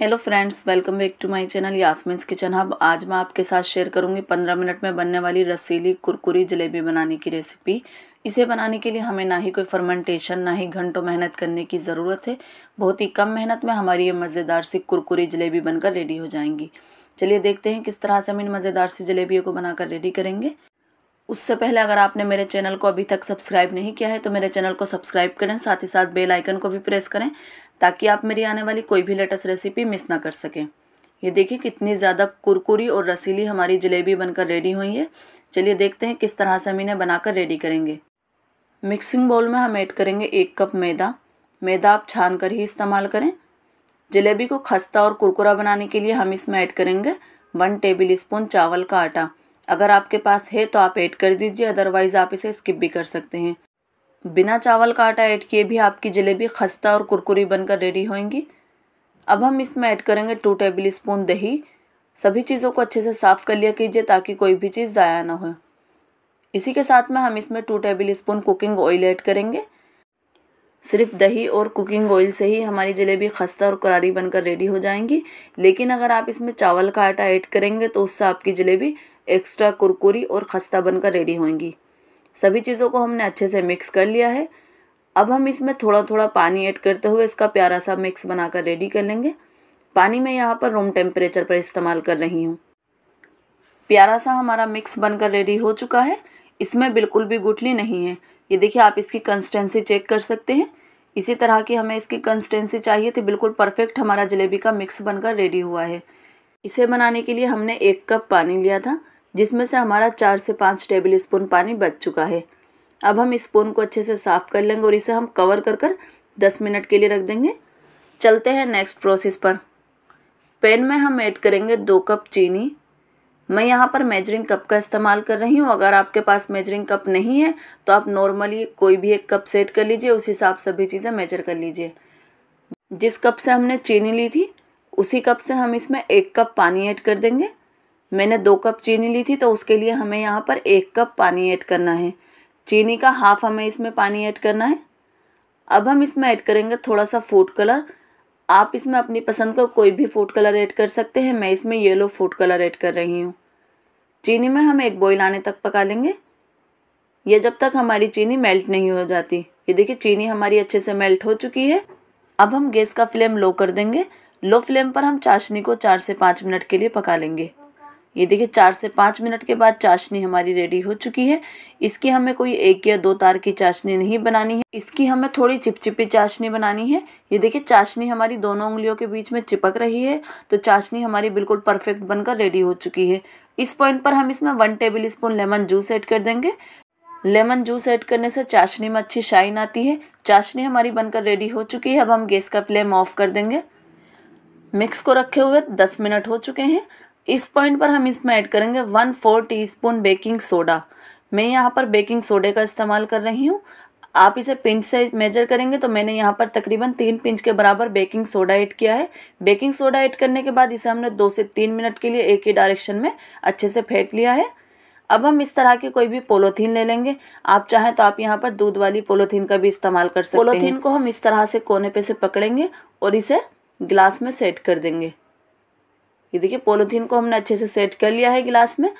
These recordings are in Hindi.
hello friends welcome back to my channel Yasmin kitchen hub आज मैं आपके साथ शेयर करूंगी पंद्रह मिनट में बनने वाली रसीली कुरकुरी जलेबी बनाने की रेसिपी इसे बनाने के लिए हमें ना ही कोई फर्मेंटेशन ना ही घंटों मेहनत करने की ज़रूरत है बहुत ही कम मेहनत में हमारी ये मज़ेदार सी कुरकुरी जलेबी बनकर रेडी हो जाएंगी चलिए देखते हैं किस तरह से हम इन मज़ेदार सी जलेबियों को बनाकर रेडी करेंगे उससे पहले अगर आपने मेरे चैनल को अभी तक सब्सक्राइब नहीं किया है तो मेरे चैनल को सब्सक्राइब करें साथ ही साथ बेल आइकन को भी प्रेस करें ताकि आप मेरी आने वाली कोई भी लेटेस्ट रेसिपी मिस ना कर सकें ये देखिए कितनी ज़्यादा कुरकुरी और रसीली हमारी जलेबी बनकर रेडी हुई है चलिए देखते हैं किस तरह से हम इन्हें बनाकर रेडी करेंगे मिक्सिंग बाउल में हम ऐड करेंगे एक कप मैदा मैदा आप छान कर ही इस्तेमाल करें जलेबी को खस्ता और कुरकुरा बनाने के लिए हम इसमें ऐड करेंगे वन टेबल स्पून चावल का आटा अगर आपके पास है तो आप ऐड कर दीजिए अदरवाइज़ आप इसे स्किप भी कर सकते हैं बिना चावल का आटा ऐड किए भी आपकी जलेबी खस्ता और कुरकुरी बनकर रेडी होंगी अब हम इसमें ऐड करेंगे टू टेबल स्पून दही सभी चीज़ों को अच्छे से साफ़ कर लिया कीजिए ताकि कोई भी चीज़ ज़ाया ना हो इसी के साथ में हम इसमें two tablespoon cooking oil add करेंगे सिर्फ दही और कुकिंग ऑयल से ही हमारी जलेबी खस्ता और करारी बनकर रेडी हो जाएंगी लेकिन अगर आप इसमें चावल का आटा ऐड करेंगे तो उससे आपकी जलेबी एक्स्ट्रा कुरकुरी और खस्ता बनकर रेडी होंगी सभी चीज़ों को हमने अच्छे से मिक्स कर लिया है अब हम इसमें थोड़ा थोड़ा पानी ऐड करते हुए इसका प्यारा सा मिक्स बनाकर रेडी कर लेंगे पानी मैं यहाँ पर रूम टेम्परेचर पर इस्तेमाल कर रही हूँ प्यारा सा हमारा मिक्स बनकर रेडी हो चुका है इसमें बिल्कुल भी गुठली नहीं है ये देखिए आप इसकी कंसिस्टेंसी चेक कर सकते हैं इसी तरह की हमें इसकी कंसिस्टेंसी चाहिए थी बिल्कुल परफेक्ट हमारा जलेबी का मिक्स बनकर रेडी हुआ है इसे बनाने के लिए हमने एक कप पानी लिया था जिसमें से हमारा चार से पाँच टेबल स्पून पानी बच चुका है अब हम स्पून को अच्छे से साफ़ कर लेंगे और इसे हम कवर कर कर दस मिनट के लिए रख देंगे चलते हैं नेक्स्ट प्रोसेस पर पैन में हम ऐड करेंगे दो कप चीनी मैं यहाँ पर मेजरिंग कप का इस्तेमाल कर रही हूँ अगर आपके पास मेजरिंग कप नहीं है तो आप नॉर्मली कोई भी एक कप सेट कर लीजिए उस हिसाब सभी चीज़ें मेजर कर लीजिए जिस कप से हमने चीनी ली थी उसी कप से हम इसमें एक कप पानी ऐड कर देंगे मैंने दो कप चीनी ली थी तो उसके लिए हमें यहाँ पर एक कप पानी ऐड करना है चीनी का हाफ हमें इसमें पानी ऐड करना है अब हम इसमें ऐड करेंगे थोड़ा सा फूड कलर आप इसमें अपनी पसंद का को कोई भी फूड कलर ऐड कर सकते हैं मैं इसमें येलो फूड कलर ऐड कर रही हूँ चीनी में हम एक बॉईल आने तक पका लेंगे यह जब तक हमारी चीनी मेल्ट नहीं हो जाती ये देखिए चीनी हमारी अच्छे से मेल्ट हो चुकी है अब हम गैस का फ्लेम लो कर देंगे लो फ्लेम पर हम चाशनी को चार से पाँच मिनट के लिए पका लेंगे ये देखिए चार से पाँच मिनट के बाद चाशनी हमारी रेडी हो चुकी है इसकी हमें कोई एक या दो तार की चाशनी नहीं बनानी है इसकी हमें थोड़ी चिपचिपी चाशनी बनानी है ये देखिए चाशनी हमारी दोनों उंगलियों के बीच में चिपक रही है तो चाशनी हमारी बिल्कुल परफेक्ट बनकर रेडी हो चुकी है इस पॉइंट पर हम इसमें one tablespoon lemon juice add कर देंगे लेमन जूस ऐड करने से चाशनी में अच्छी शाइन आती है चाशनी हमारी बनकर रेडी हो चुकी है अब हम गैस का फ्लेम ऑफ कर देंगे मिक्स को रखे हुए दस मिनट हो चुके हैं इस पॉइंट पर हम इसमें ऐड करेंगे one four teaspoon baking soda मैं यहाँ पर बेकिंग सोडे का इस्तेमाल कर रही हूँ आप इसे पिंच से मेजर करेंगे तो मैंने यहाँ पर तकरीबन तीन पिंच के बराबर बेकिंग सोडा ऐड किया है बेकिंग सोडा ऐड करने के बाद इसे हमने दो से तीन मिनट के लिए एक ही डायरेक्शन में अच्छे से फेंट लिया है अब हम इस तरह की कोई भी पोलोथीन ले लेंगे आप चाहें तो आप यहाँ पर दूध वाली पोलोथीन का भी इस्तेमाल कर सकते हैं पोलोथीन को हम इस तरह से कोने पे से पकड़ेंगे और इसे ग्लास में सेट कर देंगे ये देखिए पोलोथीन को हमने अच्छे से सेट कर लिया है गिलास में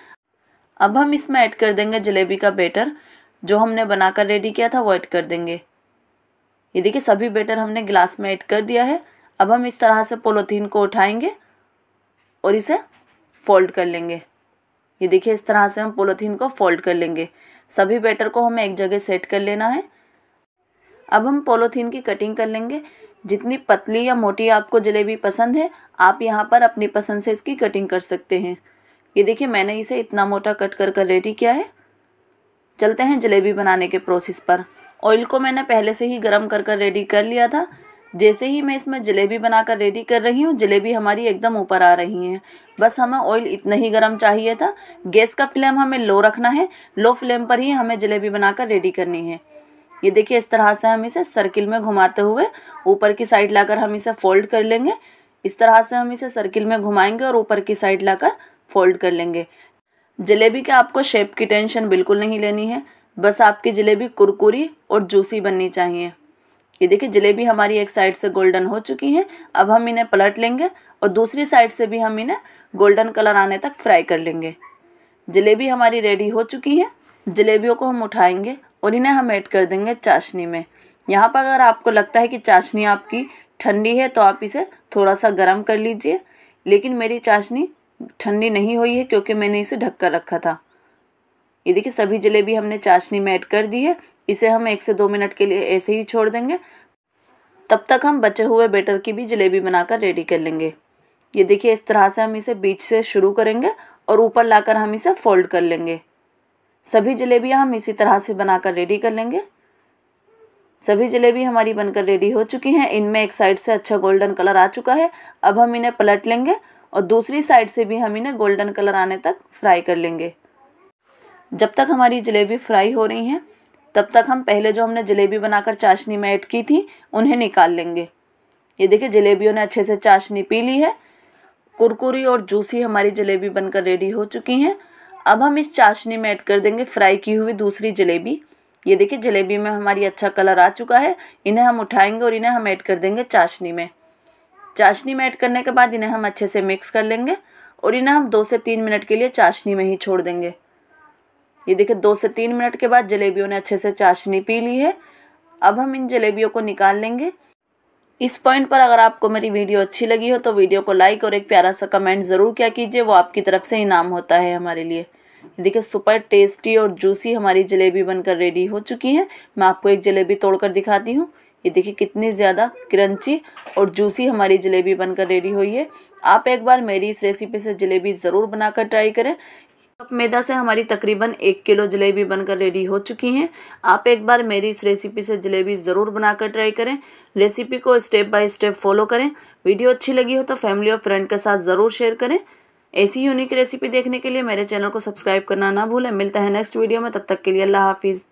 अब हम इसमें ऐड कर देंगे जलेबी का बेटर जो हमने बनाकर रेडी किया था वो ऐड कर देंगे ये देखिए सभी बेटर हमने गिलास में ऐड कर दिया है अब हम इस तरह से पोलोथीन को उठाएंगे और इसे फोल्ड कर लेंगे ये देखिए इस तरह से हम पोलोथीन को फोल्ड कर लेंगे सभी बैटर को हमें एक जगह सेट कर लेना है अब हम पोलोथीन की कटिंग कर लेंगे जितनी पतली या मोटी आपको जलेबी पसंद है आप यहाँ पर अपनी पसंद से इसकी कटिंग कर सकते हैं ये देखिए मैंने इसे इतना मोटा कट कर कर रेडी किया है चलते हैं जलेबी बनाने के प्रोसेस पर ऑयल को मैंने पहले से ही गर्म कर कर रेडी कर लिया था जैसे ही मैं इसमें जलेबी बनाकर रेडी कर रही हूँ जलेबी हमारी एकदम ऊपर आ रही है बस हमें ऑयल इतना ही गर्म चाहिए था गैस का फ्लेम हमें लो रखना है लो फ्लेम पर ही हमें जलेबी बनाकर रेडी करनी है ये देखिए इस तरह से हम इसे सर्किल में घुमाते हुए ऊपर की साइड लाकर हम इसे फोल्ड कर लेंगे इस तरह से हम इसे सर्किल में घुमाएंगे और ऊपर की साइड लाकर फोल्ड कर लेंगे जलेबी के आपको शेप की टेंशन बिल्कुल नहीं लेनी है बस आपकी जलेबी कुरकुरी और जूसी बननी चाहिए ये देखिए जलेबी हमारी एक साइड से गोल्डन हो चुकी है अब हम इन्हें पलट लेंगे और दूसरी साइड से भी हम इन्हें गोल्डन कलर आने तक फ्राई कर लेंगे जलेबी हमारी रेडी हो चुकी है जलेबियों को हम उठाएंगे और इन्हें हम ऐड कर देंगे चाशनी में यहाँ पर अगर आपको लगता है कि चाशनी आपकी ठंडी है तो आप इसे थोड़ा सा गर्म कर लीजिए लेकिन मेरी चाशनी ठंडी नहीं हुई है क्योंकि मैंने इसे ढक कर रखा था ये देखिए सभी जलेबी हमने चाशनी में ऐड कर दी है इसे हम एक से दो मिनट के लिए ऐसे ही छोड़ देंगे तब तक हम बचे हुए बेटर की भी जलेबी बनाकर रेडी कर लेंगे ये देखिए इस तरह से हम इसे बीच से शुरू करेंगे और ऊपर लाकर हम इसे फोल्ड कर लेंगे सभी जलेबियाँ हम इसी तरह से बनाकर रेडी कर लेंगे सभी जलेबी हमारी बनकर रेडी हो चुकी हैं इनमें एक साइड से अच्छा गोल्डन कलर आ चुका है अब हम इन्हें पलट लेंगे और दूसरी साइड से भी हम इन्हें गोल्डन कलर आने तक फ्राई कर लेंगे जब तक हमारी जलेबी फ्राई हो रही हैं तब तक हम पहले जो हमने जलेबी बनाकर चाशनी में ऐड की थी उन्हें निकाल लेंगे ये देखिए जलेबियों ने अच्छे से चाशनी पी ली है कुरकुरी और जूसी हमारी जलेबी बनकर रेडी हो चुकी हैं अब हम इस चाशनी में ऐड कर देंगे फ्राई की हुई दूसरी जलेबी ये देखिए जलेबी में हमारी अच्छा कलर आ चुका है इन्हें हम उठाएंगे और इन्हें हम ऐड कर देंगे चाशनी में चाशनी में ऐड करने के बाद इन्हें हम अच्छे से मिक्स कर लेंगे और इन्हें हम दो से तीन मिनट के लिए चाशनी में ही छोड़ देंगे ये देखिए दो से तीन मिनट के बाद जलेबियों ने अच्छे से चाशनी पी ली है अब हम इन जलेबियों को निकाल लेंगे इस पॉइंट पर अगर आपको मेरी वीडियो अच्छी लगी हो तो वीडियो को लाइक और एक प्यारा सा कमेंट ज़रूर क्या कीजिए वो आपकी तरफ से इनाम होता है हमारे लिए देखिए सुपर टेस्टी और जूसी हमारी जलेबी बनकर रेडी हो चुकी है मैं आपको एक जलेबी तोड़कर दिखाती हूँ ये देखिए कितनी ज़्यादा क्रंची और जूसी हमारी जलेबी बनकर रेडी हुई है आप एक बार मेरी इस रेसिपी से जलेबी ज़रूर बनाकर ट्राई करें कप मैदा से हमारी तकरीबन एक किलो जलेबी बनकर रेडी हो चुकी हैं आप एक बार मेरी इस रेसिपी से जलेबी ज़रूर बनाकर ट्राई करें रेसिपी को स्टेप बाय स्टेप फॉलो करें वीडियो अच्छी लगी हो तो फैमिली और फ्रेंड के साथ ज़रूर शेयर करें ऐसी यूनिक रेसिपी देखने के लिए मेरे चैनल को सब्सक्राइब करना ना भूलें मिलता है नेक्स्ट वीडियो में तब तक के लिए अल्लाह हाफिज़